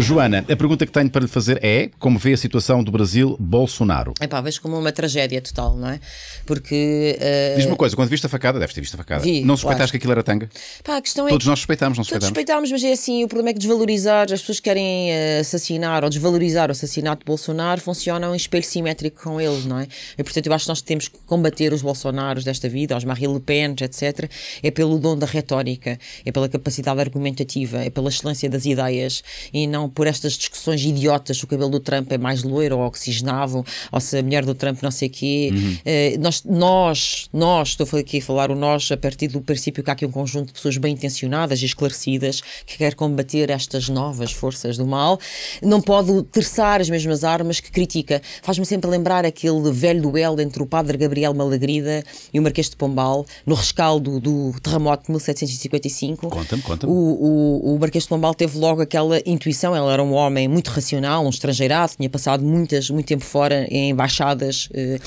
Joana, a pergunta que tenho para lhe fazer é como vê a situação do Brasil Bolsonaro? É pá, vejo como uma tragédia total, não é? Porque. Uh... Diz-me uma coisa, quando viste a facada, deves ter visto a facada. Vi, não suspeitaste claro. que aquilo era tanga? Pá, a questão é Todos é que... nós suspeitámos, não suspeitámos. Todos suspeitámos, mas é assim, o problema é que desvalorizar, as pessoas que querem eh, assassinar ou desvalorizar o assassinato de Bolsonaro funcionam em espelho simétrico com eles, não é? E portanto eu acho que nós temos que combater os Bolsonaros desta vida, os Marie Le Pen, etc. É pelo dom da retórica, é pela capacidade argumentativa, é pela excelência das ideias e não por estas discussões idiotas se o cabelo do Trump é mais loiro ou oxigenado, ou se a mulher do Trump não sei o quê. Uhum. Eh, nós, nós, nós, estou aqui a falar o nós a partir do princípio que há aqui um conjunto de pessoas bem intencionadas e esclarecidas que quer combater estas novas forças do mal, não pode terçar as mesmas armas que critica. Faz-me sempre lembrar aquele velho duelo entre o padre Gabriel Malagrida e o Marquês de Pombal, no rescaldo do terremoto de 1755. Conta-me, conta-me. O, o, o Marquês de Pombal teve logo aquela intuição ele era um homem muito racional, um estrangeirado, tinha passado muitas, muito tempo fora em embaixadas eh,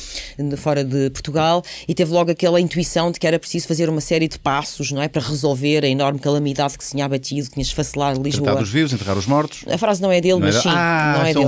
fora de Portugal e teve logo aquela intuição de que era preciso fazer uma série de passos não é, para resolver a enorme calamidade que se tinha abatido, que tinha esfacelado Lisboa. Tratar os vivos, enterrar os mortos. A frase não é dele, não é mas sim. Ah, não é, é dele.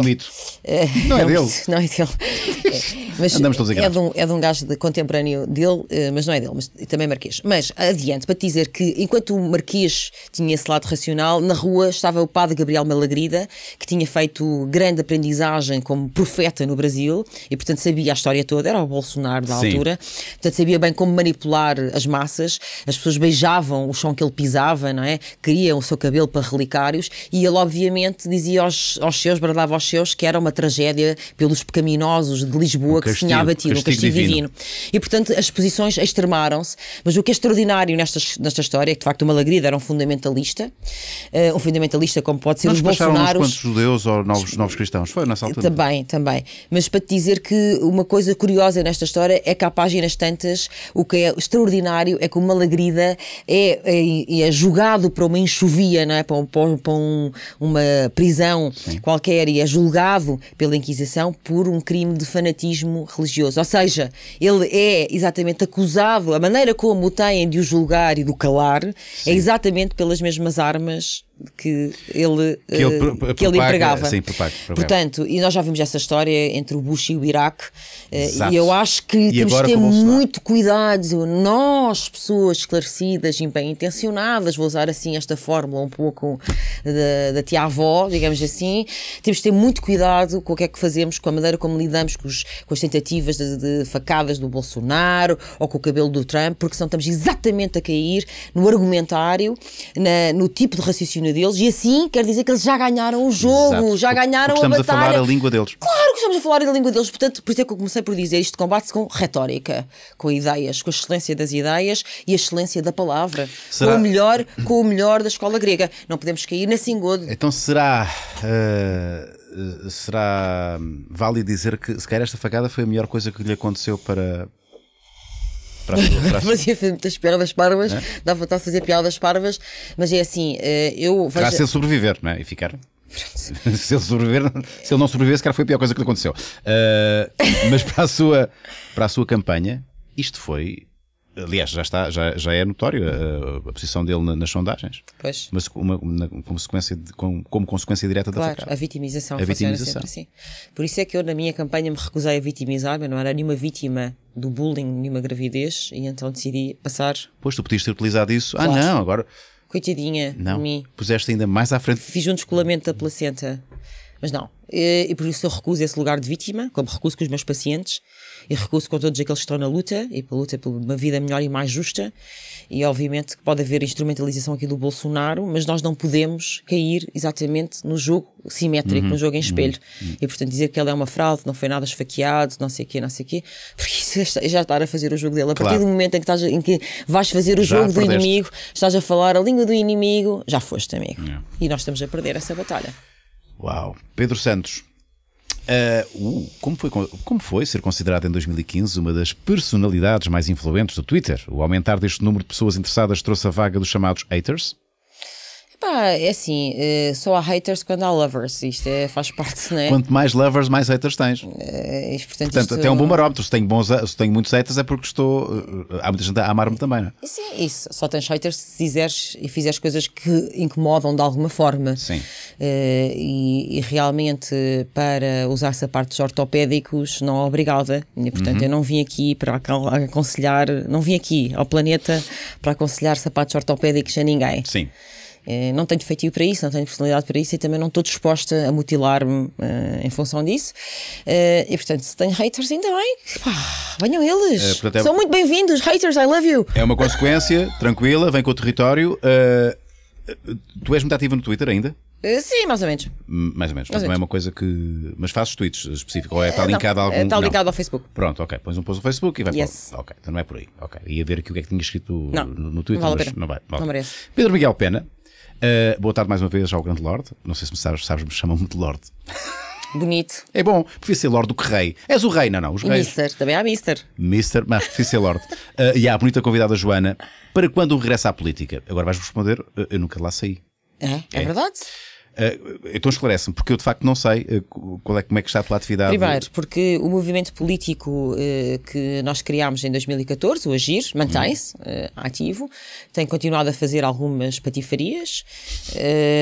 Eh, é é um mito. não, é dele. Não é dele. mas Andamos todos é de, um, é de um gajo de contemporâneo dele, eh, mas não é dele, mas também marquês. Mas adiante, para te dizer que enquanto o marquês tinha esse lado racional, na rua estava o padre Gabriel Malaguinha Lagrida, que tinha feito grande aprendizagem como profeta no Brasil e, portanto, sabia a história toda. Era o Bolsonaro da Sim. altura. Portanto, sabia bem como manipular as massas. As pessoas beijavam o chão que ele pisava, não é? Queriam o seu cabelo para relicários e ele, obviamente, dizia aos, aos seus, bradava aos seus, que era uma tragédia pelos pecaminosos de Lisboa um castigo, que se tinha abatido, um castigo, castigo divino. divino. E, portanto, as posições extremaram-se. Mas o que é extraordinário nesta, nesta história é que, de facto, o Malagrida era um fundamentalista, uh, um fundamentalista como pode ser Não, os acharam uns quantos judeus ou novos, novos cristãos? Foi nessa altura? Também, também. Mas para te dizer que uma coisa curiosa nesta história é que há páginas tantas, o que é extraordinário é que o Malagrida é, é, é julgado para uma enxovia, não é? para, um, para um, uma prisão Sim. qualquer e é julgado pela Inquisição por um crime de fanatismo religioso. Ou seja, ele é exatamente acusado, a maneira como o têm de o julgar e do calar é Sim. é exatamente pelas mesmas armas que ele, que ele, eh, propaga, que ele empregava. Sim, propaga, propaga. Portanto, e nós já vimos essa história entre o Bush e o Iraque, eh, e eu acho que e temos que ter muito cuidado, nós, pessoas esclarecidas e bem intencionadas, vou usar assim esta fórmula um pouco da, da tia-avó, digamos assim, temos que ter muito cuidado com o que é que fazemos, com a maneira como lidamos com, os, com as tentativas de, de facadas do Bolsonaro ou com o cabelo do Trump, porque senão estamos exatamente a cair no argumentário, na, no tipo de raciocínio deles e assim quer dizer que eles já ganharam o jogo, Exato. já ganharam a batalha. Estamos a falar a língua deles. Claro que estamos a falar a língua deles, portanto, por isso é que eu comecei por dizer isto combate-se com retórica, com ideias, com a excelência das ideias e a excelência da palavra, será... com o melhor, com o melhor da escola grega. Não podemos cair na singode. Então será uh, será válido vale dizer que se calhar esta facada foi a melhor coisa que lhe aconteceu para Né? Para, para... fazia muitas piadas parvas, é? dava vontade de fazer piadas parvas, mas é assim, eh, eu. Vejo... se sobreviver, não é? E ficar. se ele sobreviver, se ele não sobreviver, se calhar foi a pior coisa que lhe aconteceu. Uh, mas para a, sua, para a sua campanha, isto foi aliás, já, está, já, já é notório a, eh, a posição dele nas sondagens. Pois. Mas uma, consequência de, como, como, consequência direta claro, da facada. a vitimização. A vitimização. Assim. Por isso é que eu, na minha campanha, me recusei a vitimizar, eu não era nenhuma vítima do bullying, nenhuma gravidez, e então decidi passar. Pois, tu podias ter utilizado isso. Ah, claro. Ah, não, agora. Coitadinha, não. mim. Puseste ainda mais à frente. Fiz um descolamento da placenta. Mas não. E, e por isso eu recuso esse lugar de vítima, como recuso com os meus pacientes, e recuso com todos aqueles que estão na luta, e pela luta por uma vida melhor e mais justa. E obviamente que pode haver instrumentalização aqui do Bolsonaro, mas nós não podemos cair exatamente no jogo simétrico, uhum, no jogo em uhum. espelho. Uhum. E portanto dizer que ele é uma fraude, não foi nada esfaqueado, não sei o quê, não sei o quê, porque isso é já está a fazer o jogo dele. A partir claro. do momento em que, estás, em que vais fazer o já jogo perdeste. do inimigo, estás a falar a língua do inimigo, já foste amigo. Yeah. E nós estamos a perder essa batalha. Uau. Pedro Santos. Eh, uh, como, foi, como foi ser considerado em 2015 uma das personalidades mais influentes do Twitter? O aumentar deste número de pessoas interessadas trouxe a vaga dos chamados haters? Ah, é assim, eh, só há haters quando há lovers, isto é, faz parte, é? Quanto mais lovers, mais haters tens. É, isto, portanto, portanto isto... até um bom barómetro, se tenho, bons, se tenho muitos haters é porque estou. Eh, há muita gente a amar-me também, não é? Sim, isso. Só tens haters se fizeres e fizeres coisas que incomodam de alguma forma. Sim. e, e realmente, para usar sapatos ortopédicos, não é obrigada. E, portanto, uhum. eu não vim aqui para aconselhar, não vim aqui ao planeta para aconselhar sapatos ortopédicos a ninguém. Sim. Eh, não tenho feitio para isso, não tenho personalidade para isso e também não estou disposta a mutilar-me eh, em função disso. Eh, e portanto, se tenho haters, ainda bem, pá, venham eles. Portanto, é... São muito bem-vindos, haters, I love you. É uma consequência tranquila, vem com o território. tu és muito ativa no Twitter ainda? Sim, mais ou menos. Mais ou menos. Mas não é uma coisa que. Mas fazes tweets específicos? Ou é, está linkado a algum. Está ligado ao Facebook. Pronto, ok. Pões um post no Facebook e vai yes. para. Ok, então não é por aí. Ok. Ia ver aqui o que é que tinha escrito não, no, no Twitter, não vale mas não vai. Vale. Não merece. Pedro Miguel Pena, Uh, boa tarde mais uma vez ao grande Lorde. Não sei se me sabes, sabes me chamam-me de Lorde. Bonito. É bom, prefiro ser Lorde do que Rei. És o Rei, não, não. Os e reis. Mister, também há Mister. Mister, mas prefiro ser Lorde. Uh, e há a bonita convidada Joana para quando regressa à política. Agora vais responder, eh, eu nunca lá saí. É, é, é. verdade. Eh, então esclarece-me, porque eu de facto não sei eh, qual é, como é que está a tua atividade. Primeiro, porque o movimento político eh, que nós criámos em 2014, o Agir, mantém-se uhum. ativo, tem continuado a fazer algumas patifarias.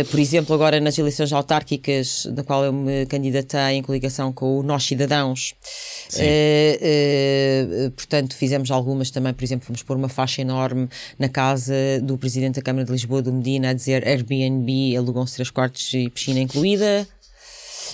por exemplo, agora nas eleições autárquicas, da qual eu me candidatei em coligação com o Nós Cidadãos, portanto, fizemos algumas também, por exemplo, fomos pôr uma faixa enorme na casa do Presidente da Câmara de Lisboa, do Medina, a dizer Airbnb, alugam-se três quartos e piscina incluída.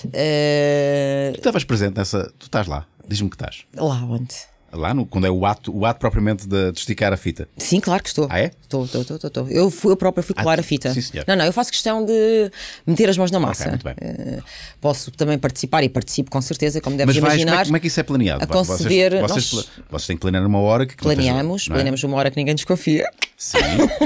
Uh... Tu estavas presente nessa. Tu estás lá, diz-me que estás. Lá onde? Lá, no, quando é o ato, o ato propriamente de, de, esticar a fita? Sim, claro que estou. Ah, é? Estou, estou, estou. estou, Eu, fui, eu própria fui ah, colar ah, a fita. Sim, senhor. Não, não, eu faço questão de meter as mãos na massa. Okay, muito bem. Uh, posso também participar e participo com certeza, como deves Mas vais, imaginar. Como é, como é que isso é planeado? A conceber. Vocês, vocês, nós... vocês têm que planear uma hora que. Planeamos, é? planeamos uma hora que ninguém desconfia. Sim,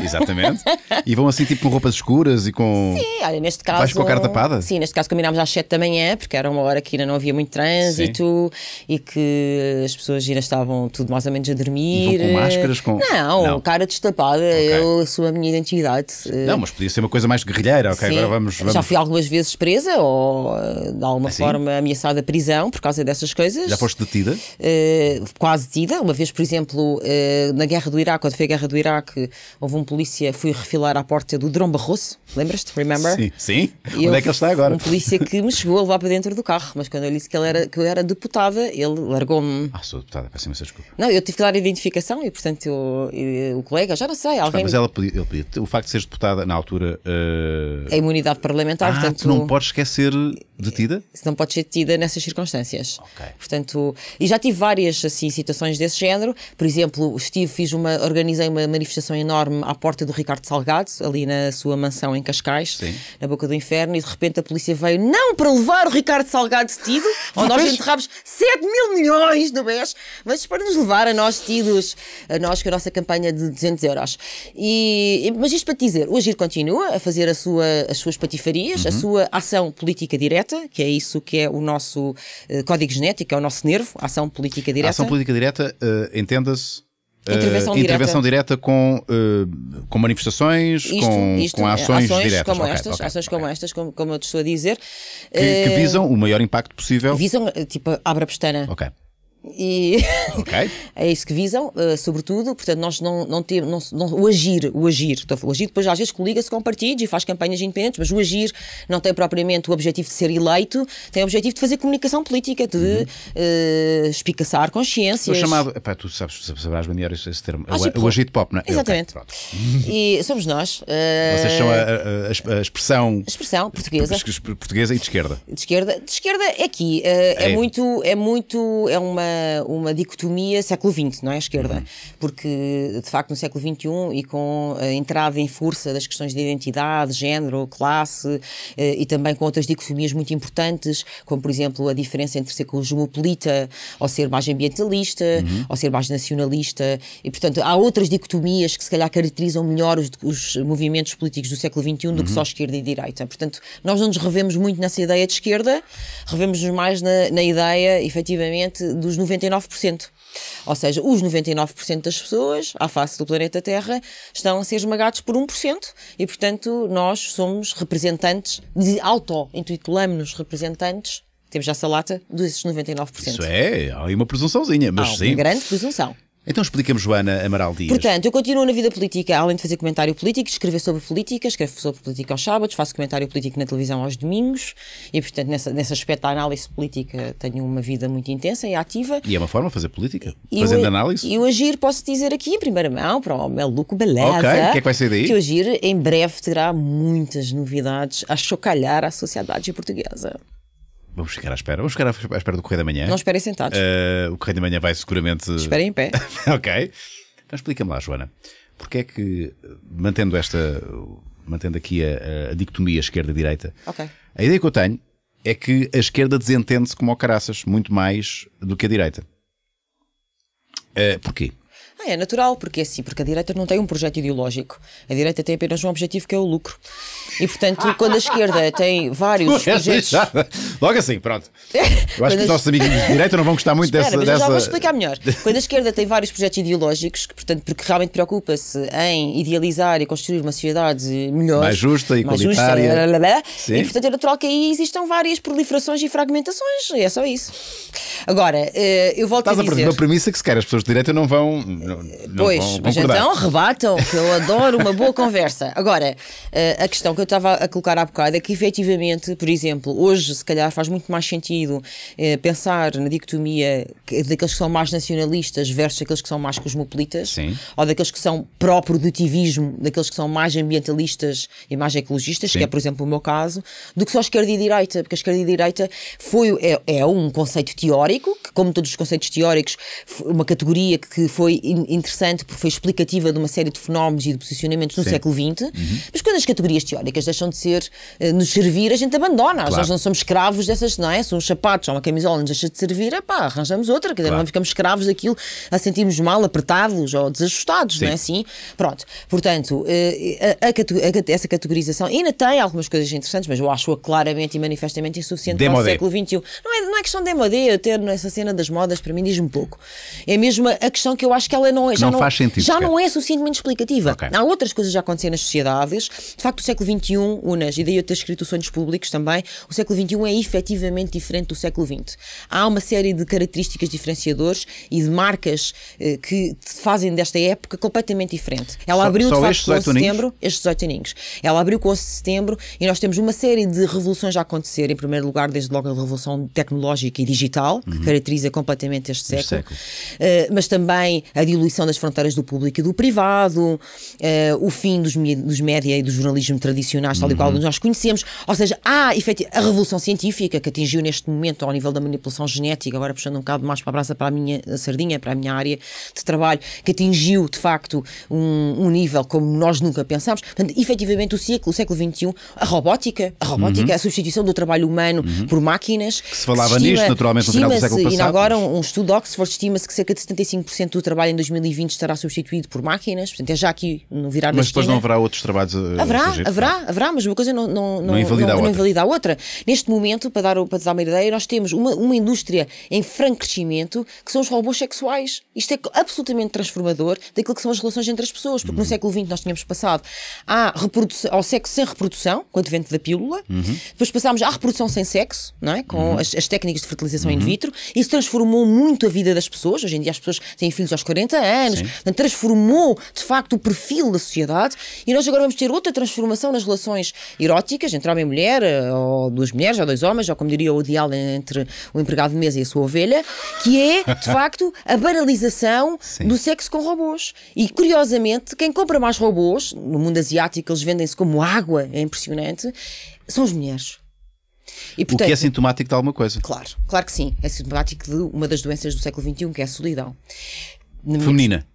exatamente. e vão assim, tipo, com roupas escuras e com. Sim, olha, neste caso. Vais com a cara tapada? Sim, neste caso combinámos às 7 da manhã, porque era uma hora que ainda não havia muito trânsito sim. e que as pessoas ainda estavam estavam tudo mais ou menos a dormir. com máscaras? Com... Não, não. cara destapada, okay. eu assumo a minha identidade. Não, mas podia ser uma coisa mais guerrilheira, ok? Sim. Agora vamos, vamos, Já fui algumas vezes presa ou eh, de alguma assim? forma ameaçada a prisão por causa dessas coisas. Já foste detida? Uh, quase detida. Uma vez, por exemplo, uh, na guerra do Iraque, quando foi a guerra do Iraque, houve um polícia, fui refilar à porta do Drão Barroso, lembras-te? Remember? Sim, sim. Onde é que ele está agora? Um polícia que me chegou a levar para dentro do carro, mas quando eu disse que, ele era, que eu era deputada, ele largou-me. Ah, sou deputada, mas desculpa. Não, eu tive que dar a identificação e, portanto, eu, eu, o colega, já não sei, alguém. Mas ela podia, ele podia, o facto de seres deputada na altura. Uh... Eh, a é imunidade parlamentar, ah, portanto. Tu não podes esquecer detida? Eh, não podes ser detida nessas circunstâncias. Ok. Portanto, e já tive várias assim, situações desse género. Por exemplo, estive, fiz uma, organizei uma manifestação enorme à porta do Ricardo Salgado, ali na sua mansão em Cascais, Sim. na boca do inferno, e de repente a polícia veio não para levar o Ricardo Salgado detido, ah, onde nós enterramos 7 mil milhões no mês, mas para nos levar a nós tidos, a nós com a nossa campanha de 200 euros. E, mas isto para te dizer, o Agir continua a fazer a sua, as suas patifarias, uhum. a sua ação política direta, que é isso que é o nosso uh, código genético, é o nosso nervo, ação política direta. A ação política direta, uh, entenda-se. Eh, intervenção, uh, direta. intervenção, direta. com, uh, com manifestações, isto, com, isto, com, é, ações, ações diretas. Como okay, estas, okay, ações okay. como estas, como, como eu te estou a dizer. Que, que visam o maior impacto possível. Visam, tipo, abre a pestana. Ok. E okay. é isso que visam, uh, sobretudo. Portanto, nós não, não temos. Não, não, o agir, o agir. O agir depois às vezes coliga-se com partidos e faz campanhas independentes, mas o agir não tem propriamente o objetivo de ser eleito, tem o objetivo de fazer comunicação política, de uhum. uh, espicaçar consciências. Eu chamava. Epá, tu sabes, saberás melhor esse, esse termo. Ah, o, tipo, o agir pop, não é? Exatamente. Okay, e somos nós. Uh, Vocês são a, a, a expressão. expressão portuguesa. Portuguesa e de esquerda. De esquerda, de esquerda é aqui. É. é muito. É muito. É uma uma dicotomia século XX, não é? Esquerda. Uhum. Porque, de facto, no século XXI e com a entrada em força das questões de identidade, género, classe eh, e também com outras dicotomias muito importantes, como, por exemplo, a diferença entre ser cosmopolita ou ser mais ambientalista uhum. ou ser mais nacionalista. E, portanto, há outras dicotomias que, se calhar, caracterizam melhor os, os movimentos políticos do século XXI uhum. do que só uhum. esquerda e direita. Portanto, nós não nos revemos muito nessa ideia de esquerda, revemos-nos mais na, na ideia, efetivamente, dos 99%. Ou seja, os 99% das pessoas, à face do planeta Terra, estão a ser esmagados por 1%, e portanto nós somos representantes, auto-intitulamos-nos representantes temos já essa lata desses 99%. Isso é, há aí uma presunçãozinha, mas sim. Uma grande presunção. Então explica-me, Joana Amaral Dias. Portanto, eu continuo na vida política, além de fazer comentário político, escrever sobre política, escrevo sobre política aos sábados, faço comentário político na televisão aos domingos e, portanto, nessa, nesse aspecto da análise política tenho uma vida muito intensa e ativa. E é uma forma de fazer política, e fazendo eu, análise. E o Agir, posso dizer aqui em primeira mão, para o Meluco beleza, Ok, o que é que vai sair daí? Que o Agir em breve terá muitas novidades a chocalhar a sociedade portuguesa. Vamos ficar à espera. Vamos ficar à espera do Correio da Manhã. Não esperem sentados. Uh, o Correio da Manhã vai seguramente. Esperem em pé. ok. Então explica-me lá, Joana. Porquê é que, mantendo esta. mantendo aqui a, a dicotomia esquerda-direita. Ok. A ideia que eu tenho é que a esquerda desentende-se como o caraças, muito mais do que a direita. Uh, porquê? Ah, é natural, porque é assim, porque a direita não tem um projeto ideológico. A direita tem apenas um objetivo que é o lucro. E portanto, quando a esquerda tem vários é assim, projetos. Logo assim, pronto. Eu acho que os nossos amigos de direita não vão gostar muito Espera, dessa. Mas eu dessa... já vou explicar melhor. Quando a esquerda tem vários projetos ideológicos, que, portanto, porque realmente preocupa-se em idealizar e construir uma sociedade melhor, mais justa e mais justa, blá, blá, blá, e portanto é natural que aí existam várias proliferações e fragmentações. É só isso. Agora, eh, eu volto Estás a dizer. Estás a partir uma premissa que se quer as pessoas de direita não vão não, não eh, pois, vão, mas então rebatam, que eu adoro uma boa conversa. Agora, eh, a questão que eu estava a colocar há bocado é que efetivamente, por exemplo, hoje se calhar faz muito mais sentido eh, pensar na dicotomia daqueles que são mais nacionalistas versus aqueles que são mais cosmopolitas, Sim. ou daqueles que são pró-produtivismo, daqueles que são mais ambientalistas e mais ecologistas, Sim. que é, por exemplo, o meu caso, do que só esquerda e direita, porque a esquerda e direita foi, é, é um conceito teórico como todos os conceitos teóricos, uma categoria que foi interessante porque foi explicativa de uma série de fenómenos e de posicionamentos no Sim. século XX. Uhum. Mas quando as categorias teóricas deixam de ser, eh, nos servir, a gente abandona. Claro. Nós não somos escravos dessas, não é? Se um sapato ou uma camisola nos deixa de servir, é pá, arranjamos outra, quer dizer, claro. não ficamos escravos daquilo a sentirmos mal, apertados ou desajustados, Sim. não é assim? Pronto, portanto, eh, a, a, a, essa categorização ainda tem algumas coisas interessantes, mas eu acho-a claramente e manifestamente insuficiente Demodé. para o século XXI. Não é, não é questão de MOD, eu ter é, essa assim, cena cena das modas para mim diz-me pouco. É mesmo a questão que eu acho que ela não é. Já não, não faz sentido. Já não é suficientemente explicativa. Okay. Há outras coisas já acontecendo nas sociedades. De facto, o século XXI, unas, e daí eu ter escrito Sonhos Públicos também, o século XXI é efetivamente diferente do século XX. Há uma série de características diferenciadoras e de marcas eh, que fazem desta época completamente diferente. Ela só, abriu, só de facto, com o setembro, estes 18 aninhos. Ela abriu com o setembro e nós temos uma série de revoluções a acontecer. Em primeiro lugar, desde logo a revolução tecnológica e digital, uhum. que caracteriza caracteriza completamente este século, século. Uh, mas também a diluição das fronteiras do público e do privado, uh, o fim dos, dos média e do jornalismo tradicionais, tal e qual uhum. nós conhecemos. Ou seja, há a revolução científica que atingiu neste momento ao nível da manipulação genética, agora puxando um bocado mais para a brasa para a minha a sardinha, para a minha área de trabalho, que atingiu de facto um, um nível como nós nunca pensámos. Portanto, efetivamente, o século, o século XXI, a robótica, a robótica, uhum. a substituição do trabalho humano uhum. por máquinas. Que se falava estima, nisto, naturalmente, no final do século passado agora, um, um estudo de Oxford estima-se que cerca de 75% do trabalho em 2020 estará substituído por máquinas, portanto é já aqui no virar Mas depois não haverá outros trabalhos a eh, Haverá, surgir, haverá, haverá, mas uma coisa não, não, não, não invalida, não, a não invalida a outra. Neste momento, para dar, para dar uma ideia, nós temos uma, uma indústria em franco crescimento que são os robôs sexuais. Isto é absolutamente transformador daquilo que são as relações entre as pessoas, porque uhum. no século XX nós tínhamos passado à reprodução, ao sexo sem reprodução, com o advento da pílula, uhum. depois passámos à reprodução sem sexo, não é? com uhum. as, as, técnicas de fertilização in uhum. vitro, e transformou muito a vida das pessoas. Hoje em dia as pessoas têm filhos aos 40 anos, transformou de facto o perfil da sociedade e nós agora vamos ter outra transformação nas relações eróticas entre homem e mulher, eh, ou duas mulheres, ou dois homens, ou como diria o ideal entre o empregado de mesa e a sua ovelha, que é de facto a banalização Sim. do sexo com robôs. E curiosamente, quem compra mais robôs, no mundo asiático eles vendem-se como água, é impressionante, são as mulheres. E, portanto, o que é sintomático de alguma coisa? Claro, claro que sim. É sintomático de uma das doenças do século XXI, que é a solidão. Feminina?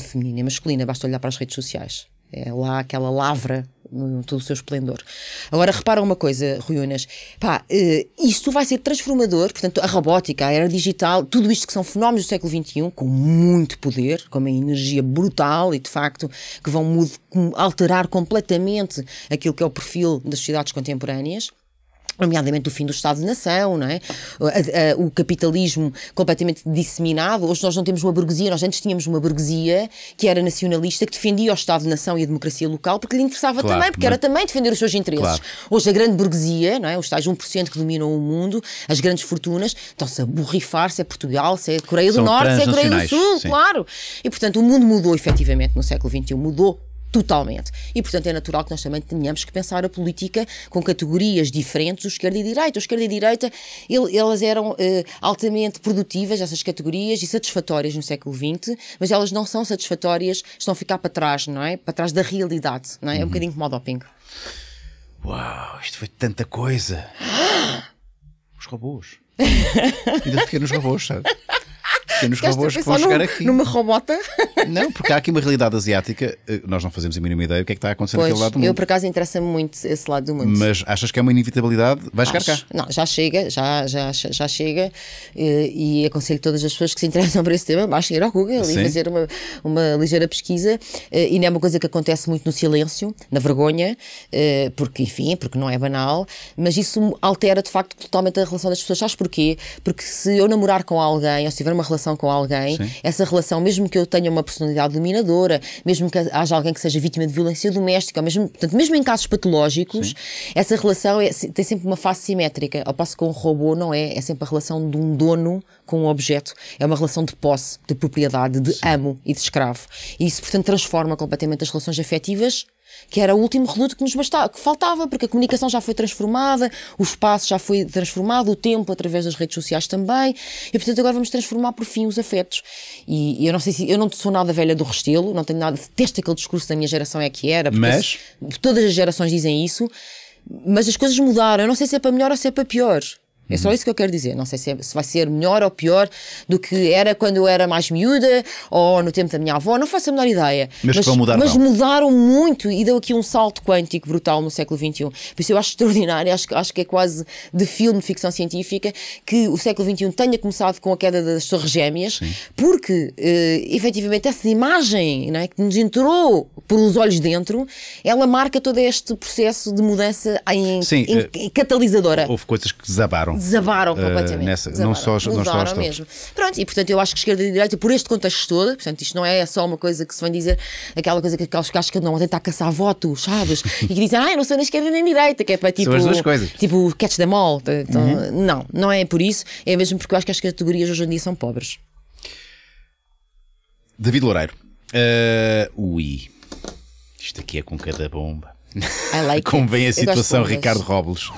Feminina, masculina, basta olhar para as redes sociais. É lá aquela lavra hum, todo o seu esplendor. Agora repara uma coisa, Ruiunas. pá, eh, isto vai ser transformador, portanto, a robótica, a era digital, tudo isto que são fenómenos do século XXI, com muito poder, com uma energia brutal e de facto que vão alterar completamente aquilo que é o perfil das sociedades contemporâneas nomeadamente o fim do Estado de Nação, não é? o capitalismo completamente disseminado. Hoje nós não temos uma burguesia, nós antes tínhamos uma burguesia que era nacionalista, que defendia o Estado de Nação e a democracia local, porque lhe interessava claro, também, porque mas... era também defender os seus interesses. Claro. Hoje a grande burguesia, não é? os tais 1% que dominam o mundo, as grandes fortunas, estão-se a borrifar se é Portugal, se é Coreia do São Norte, se é Coreia do Sul, sim. claro. E portanto o mundo mudou efetivamente no século XXI, mudou totalmente. E, portanto, é natural que nós também tenhamos que pensar a política com categorias diferentes o esquerda e direita. O esquerda e direita, ele, elas eram eh, altamente produtivas, essas categorias, e satisfatórias no século XX, mas elas não são satisfatórias, estão a ficar para trás, não é? Para trás da realidade, não é? Uhum. É um uhum. bocadinho como o doping. Uau, isto foi tanta coisa! Os robôs. Ainda fiquei nos robôs, sabe? pequenos nos robôs que vão chegar num, aqui. Numa robota? Não, porque há aqui uma realidade asiática, eh, nós não fazemos a mínima ideia o que é que está a acontecer pois, naquele lado do mundo. Eu, por acaso, interessa-me muito esse lado do mundo. Mas achas que é uma inevitabilidade? Vai chegar cá? Não, já chega, já, já, já chega. E, eh, e aconselho todas as pessoas que se interessam por esse tema, baixem ir ao Google Sim. e fazer uma, uma ligeira pesquisa. Eh, e não é uma coisa que acontece muito no silêncio, na vergonha, porque, enfim, é porque não é banal, mas isso altera de facto totalmente a relação das pessoas. Sabes porquê? Porque se eu namorar com alguém ou se tiver uma relação relação com alguém, Sim. essa relação, mesmo que eu tenha uma personalidade dominadora, mesmo que haja alguém que seja vítima de violência doméstica, mesmo, portanto, mesmo em casos patológicos, Sim. essa relação é, tem sempre uma face simétrica. Ao passo que um robô não é, é sempre a relação de um dono com um objeto, é uma relação de posse, de propriedade, de Sim. amo e de escravo. E isso, portanto, transforma completamente as relações afetivas que era o último reduto que nos bastava, que faltava, porque a comunicação já foi transformada, o espaço já foi transformado, o tempo através das redes sociais também, e portanto agora vamos transformar por fim os afetos. E, e eu não sei se eu não sou nada velha do restelo, não tenho nada, detesto aquele discurso da minha geração é que era, porque mas... todas as gerações dizem isso, mas as coisas mudaram, eu não sei se é para melhor ou se é para pior. É só uhum. isso que eu quero dizer. Não sei se, é, se, vai ser melhor ou pior do que era quando eu era mais miúda ou no tempo da minha avó. Não faço a menor ideia. Mas, mas, mudar, mas então. mudaram muito e deu aqui um salto quântico brutal no século XXI. Por isso eu acho extraordinário, acho, acho que é quase de filme de ficção científica que o século XXI tenha começado com a queda das Torres Gêmeas, Sim. porque eh, efetivamente essa imagem não é, que nos entrou por uns olhos dentro, ela marca todo este processo de mudança em, Sim, em, em, eh, em catalisadora. Houve coisas que desabaram desabaram. Desabaram ah, completamente. Uh, nessa, desabaram, não só, os, não só mesmo. Pronto, e portanto eu acho que esquerda e direita, por este contexto todo, portanto isto não é só uma coisa que se vem dizer, aquela coisa que aqueles gajos que andam a tentar caçar votos, sabes? E que dizem, ah, eu não sou nem esquerda nem direita, que é para tipo. São as tipo, duas coisas. Tipo, catch them all. Então, uhum. Não, não é por isso, é mesmo porque eu acho que as categorias hoje em dia são pobres. David Loureiro. Uh, ui. Isto aqui é com cada bomba. I like Como vem a situação, Ricardo Robles.